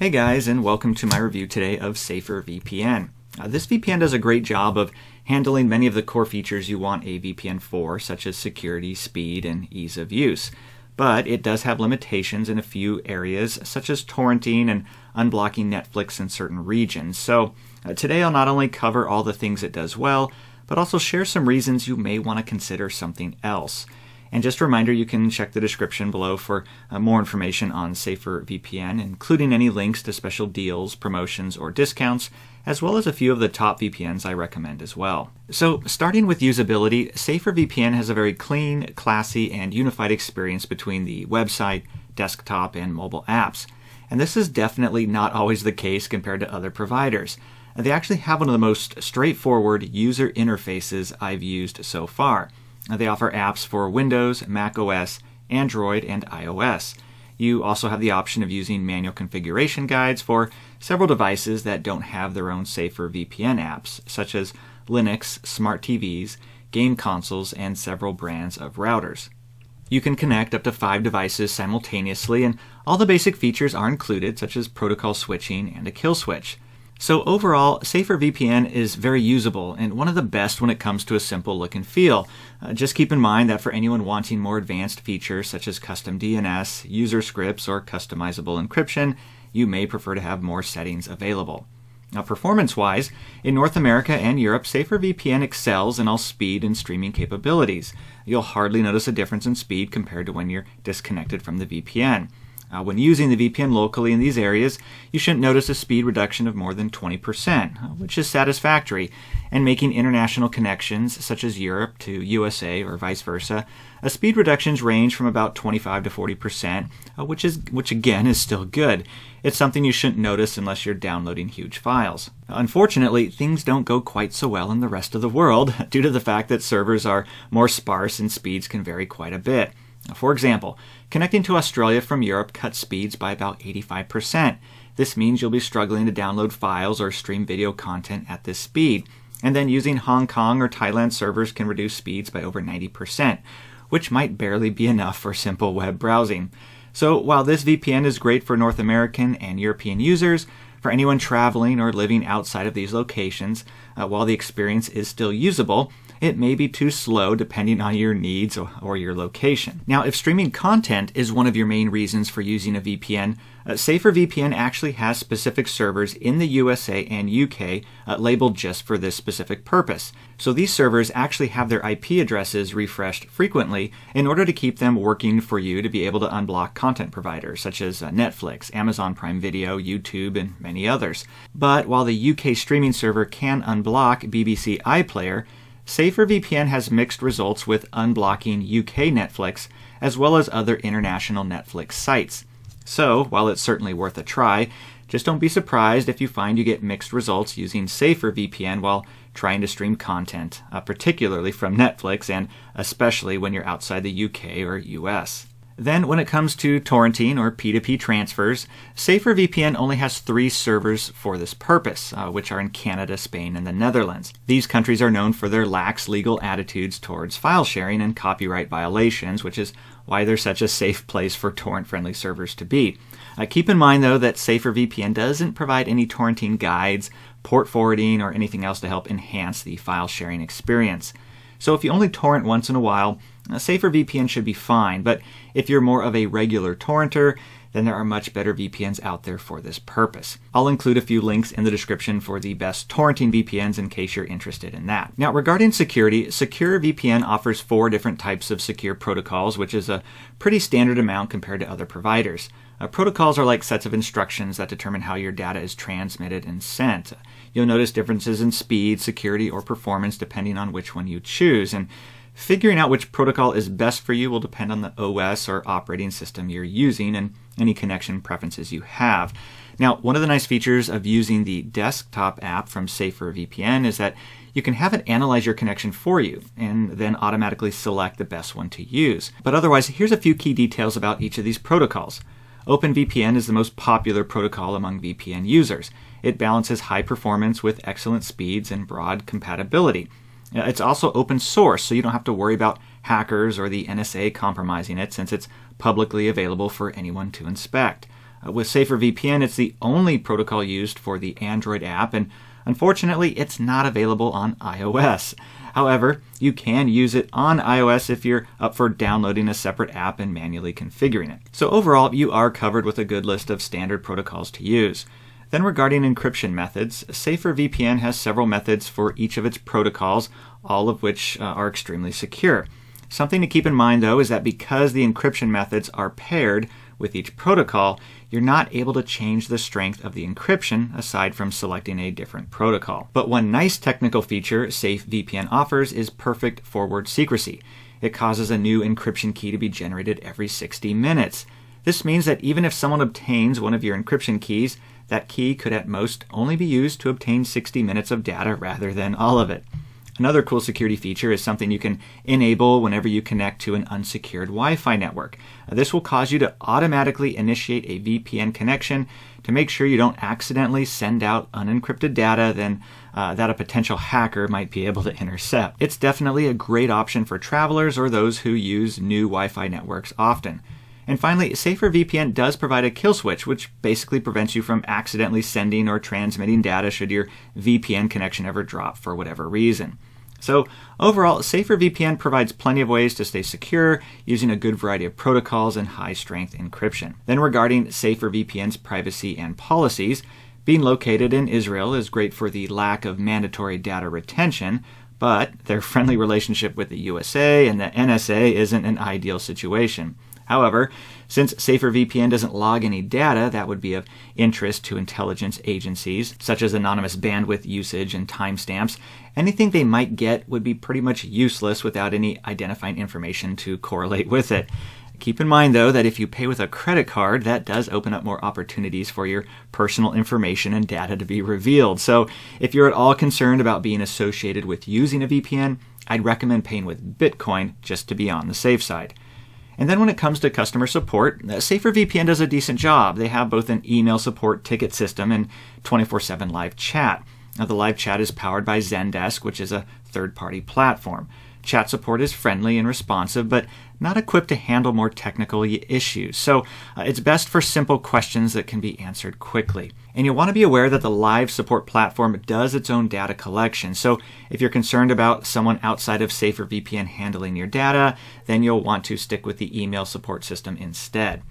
Hey guys, and welcome to my review today of Safer VPN. Uh, this VPN does a great job of handling many of the core features you want a VPN for, such as security, speed, and ease of use. But it does have limitations in a few areas, such as torrenting and unblocking Netflix in certain regions. So uh, today I'll not only cover all the things it does well, but also share some reasons you may want to consider something else. And just a reminder, you can check the description below for uh, more information on Safer VPN, including any links to special deals, promotions, or discounts, as well as a few of the top VPNs I recommend as well. So, starting with usability, Safer VPN has a very clean, classy, and unified experience between the website, desktop, and mobile apps. And this is definitely not always the case compared to other providers. They actually have one of the most straightforward user interfaces I've used so far. They offer apps for Windows, Mac OS, Android, and iOS. You also have the option of using manual configuration guides for several devices that don't have their own safer VPN apps, such as Linux, smart TVs, game consoles, and several brands of routers. You can connect up to five devices simultaneously, and all the basic features are included, such as protocol switching and a kill switch. So overall, Safer VPN is very usable and one of the best when it comes to a simple look and feel. Uh, just keep in mind that for anyone wanting more advanced features such as custom DNS, user scripts, or customizable encryption, you may prefer to have more settings available. Now, performance wise, in North America and Europe, Safer VPN excels in all speed and streaming capabilities. You'll hardly notice a difference in speed compared to when you're disconnected from the VPN. Uh, when using the VPN locally in these areas, you shouldn't notice a speed reduction of more than 20%, uh, which is satisfactory, and making international connections, such as Europe to USA or vice versa, uh, speed reductions range from about 25 to 40%, uh, which, is, which again is still good. It's something you shouldn't notice unless you're downloading huge files. Unfortunately, things don't go quite so well in the rest of the world due to the fact that servers are more sparse and speeds can vary quite a bit. For example, connecting to Australia from Europe cuts speeds by about 85%. This means you'll be struggling to download files or stream video content at this speed. And then using Hong Kong or Thailand servers can reduce speeds by over 90%, which might barely be enough for simple web browsing. So while this VPN is great for North American and European users, for anyone traveling or living outside of these locations, uh, while the experience is still usable, it may be too slow depending on your needs or your location. Now, if streaming content is one of your main reasons for using a VPN, uh, SaferVPN actually has specific servers in the USA and UK uh, labeled just for this specific purpose. So these servers actually have their IP addresses refreshed frequently in order to keep them working for you to be able to unblock content providers such as uh, Netflix, Amazon Prime Video, YouTube, and many others. But while the UK streaming server can unblock BBC iPlayer, SaferVPN has mixed results with unblocking UK Netflix as well as other international Netflix sites. So, while it's certainly worth a try, just don't be surprised if you find you get mixed results using SaferVPN while trying to stream content, uh, particularly from Netflix and especially when you're outside the UK or US. Then when it comes to torrenting or P2P transfers, SaferVPN only has three servers for this purpose, uh, which are in Canada, Spain, and the Netherlands. These countries are known for their lax legal attitudes towards file sharing and copyright violations, which is why they're such a safe place for torrent-friendly servers to be. Uh, keep in mind, though, that SaferVPN doesn't provide any torrenting guides, port forwarding, or anything else to help enhance the file sharing experience. So if you only torrent once in a while, a safer VPN should be fine, but if you're more of a regular torrenter, then there are much better VPNs out there for this purpose. I'll include a few links in the description for the best torrenting VPNs in case you're interested in that. Now, regarding security, Secure VPN offers four different types of secure protocols, which is a pretty standard amount compared to other providers. Uh, protocols are like sets of instructions that determine how your data is transmitted and sent. You'll notice differences in speed, security, or performance depending on which one you choose. And Figuring out which protocol is best for you will depend on the OS or operating system you're using and any connection preferences you have. Now, one of the nice features of using the desktop app from Safer VPN is that you can have it analyze your connection for you and then automatically select the best one to use. But otherwise, here's a few key details about each of these protocols. OpenVPN is the most popular protocol among VPN users. It balances high performance with excellent speeds and broad compatibility. It's also open source, so you don't have to worry about hackers or the NSA compromising it since it's publicly available for anyone to inspect. Uh, with Safer VPN, it's the only protocol used for the Android app, and unfortunately, it's not available on iOS. However, you can use it on iOS if you're up for downloading a separate app and manually configuring it. So overall, you are covered with a good list of standard protocols to use. Then regarding encryption methods, Safer VPN has several methods for each of its protocols, all of which uh, are extremely secure. Something to keep in mind though is that because the encryption methods are paired with each protocol, you're not able to change the strength of the encryption aside from selecting a different protocol. But one nice technical feature Safe VPN offers is perfect forward secrecy. It causes a new encryption key to be generated every 60 minutes. This means that even if someone obtains one of your encryption keys, that key could at most only be used to obtain 60 minutes of data rather than all of it. Another cool security feature is something you can enable whenever you connect to an unsecured Wi Fi network. This will cause you to automatically initiate a VPN connection to make sure you don't accidentally send out unencrypted data uh, that a potential hacker might be able to intercept. It's definitely a great option for travelers or those who use new Wi Fi networks often. And finally, SaferVPN does provide a kill switch, which basically prevents you from accidentally sending or transmitting data should your VPN connection ever drop for whatever reason. So, overall, SaferVPN provides plenty of ways to stay secure using a good variety of protocols and high strength encryption. Then, regarding SaferVPN's privacy and policies, being located in Israel is great for the lack of mandatory data retention, but their friendly relationship with the USA and the NSA isn't an ideal situation. However, since SaferVPN doesn't log any data that would be of interest to intelligence agencies, such as anonymous bandwidth usage and timestamps, anything they might get would be pretty much useless without any identifying information to correlate with it. Keep in mind, though, that if you pay with a credit card, that does open up more opportunities for your personal information and data to be revealed. So, if you're at all concerned about being associated with using a VPN, I'd recommend paying with Bitcoin just to be on the safe side. And then when it comes to customer support, uh, SaferVPN does a decent job. They have both an email support ticket system and 24 7 live chat. Now, the live chat is powered by Zendesk, which is a third party platform. Chat support is friendly and responsive, but not equipped to handle more technical issues, so uh, it's best for simple questions that can be answered quickly. And you'll want to be aware that the live support platform does its own data collection, so if you're concerned about someone outside of SaferVPN handling your data, then you'll want to stick with the email support system instead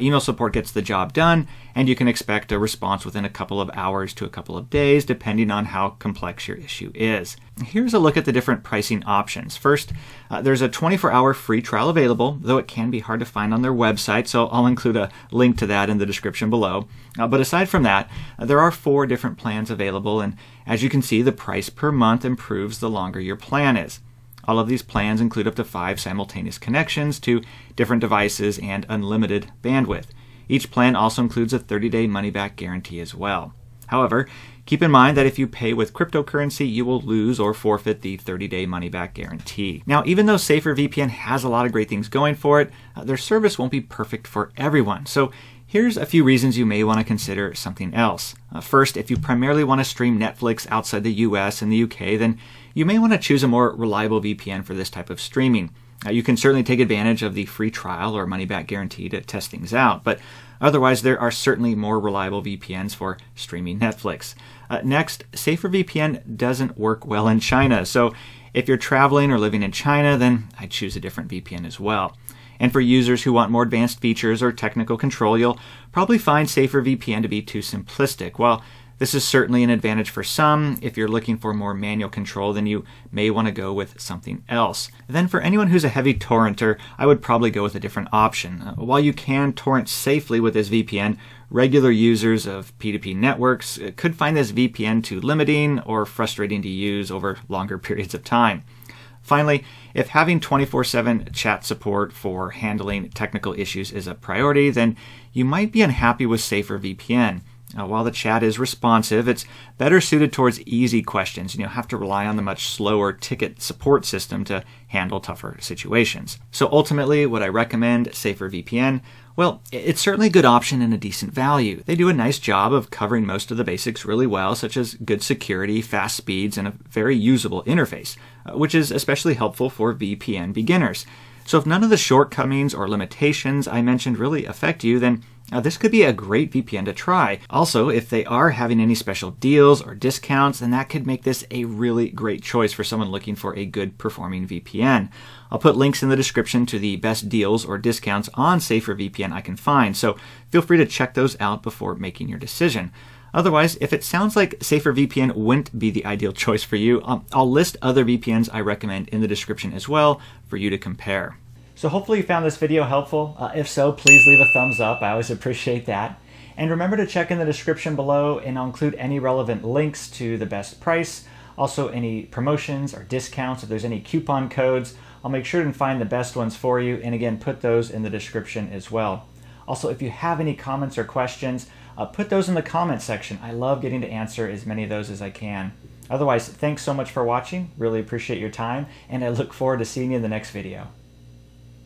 email support gets the job done, and you can expect a response within a couple of hours to a couple of days, depending on how complex your issue is. Here's a look at the different pricing options. First, uh, there's a 24 hour free trial available, though it can be hard to find on their website, so I'll include a link to that in the description below. Uh, but aside from that, uh, there are four different plans available, and as you can see, the price per month improves the longer your plan is. All of these plans include up to five simultaneous connections to different devices and unlimited bandwidth. Each plan also includes a 30 day money back guarantee as well. However, keep in mind that if you pay with cryptocurrency, you will lose or forfeit the 30 day money back guarantee. Now, even though Safer VPN has a lot of great things going for it, uh, their service won't be perfect for everyone. So Here's a few reasons you may want to consider something else. Uh, first, if you primarily want to stream Netflix outside the US and the UK, then you may want to choose a more reliable VPN for this type of streaming. Uh, you can certainly take advantage of the free trial or money back guarantee to test things out, but otherwise, there are certainly more reliable VPNs for streaming Netflix. Uh, next, SaferVPN doesn't work well in China, so if you're traveling or living in China, then I'd choose a different VPN as well. And for users who want more advanced features or technical control, you'll probably find Safer VPN to be too simplistic. While this is certainly an advantage for some, if you're looking for more manual control, then you may want to go with something else. Then for anyone who's a heavy torrenter, I would probably go with a different option. Uh, while you can torrent safely with this VPN, regular users of P2P networks uh, could find this VPN too limiting or frustrating to use over longer periods of time. Finally, if having 24 7 chat support for handling technical issues is a priority, then you might be unhappy with Safer VPN. Now, uh, while the chat is responsive, it's better suited towards easy questions, and you'll have to rely on the much slower ticket support system to handle tougher situations. So ultimately, would I recommend Safer VPN? Well, it's certainly a good option and a decent value. They do a nice job of covering most of the basics really well, such as good security, fast speeds, and a very usable interface, uh, which is especially helpful for VPN beginners. So if none of the shortcomings or limitations I mentioned really affect you, then uh, this could be a great VPN to try. Also, if they are having any special deals or discounts, then that could make this a really great choice for someone looking for a good performing VPN. I'll put links in the description to the best deals or discounts on Safer VPN I can find, so feel free to check those out before making your decision. Otherwise, if it sounds like SaferVPN wouldn't be the ideal choice for you, um, I'll list other VPNs I recommend in the description as well for you to compare. So hopefully you found this video helpful. Uh, if so, please leave a thumbs up. I always appreciate that. And remember to check in the description below and I'll include any relevant links to the best price, also any promotions or discounts, if there's any coupon codes, I'll make sure to find the best ones for you. And again, put those in the description as well. Also, if you have any comments or questions, uh, put those in the comment section. I love getting to answer as many of those as I can. Otherwise, thanks so much for watching. Really appreciate your time, and I look forward to seeing you in the next video.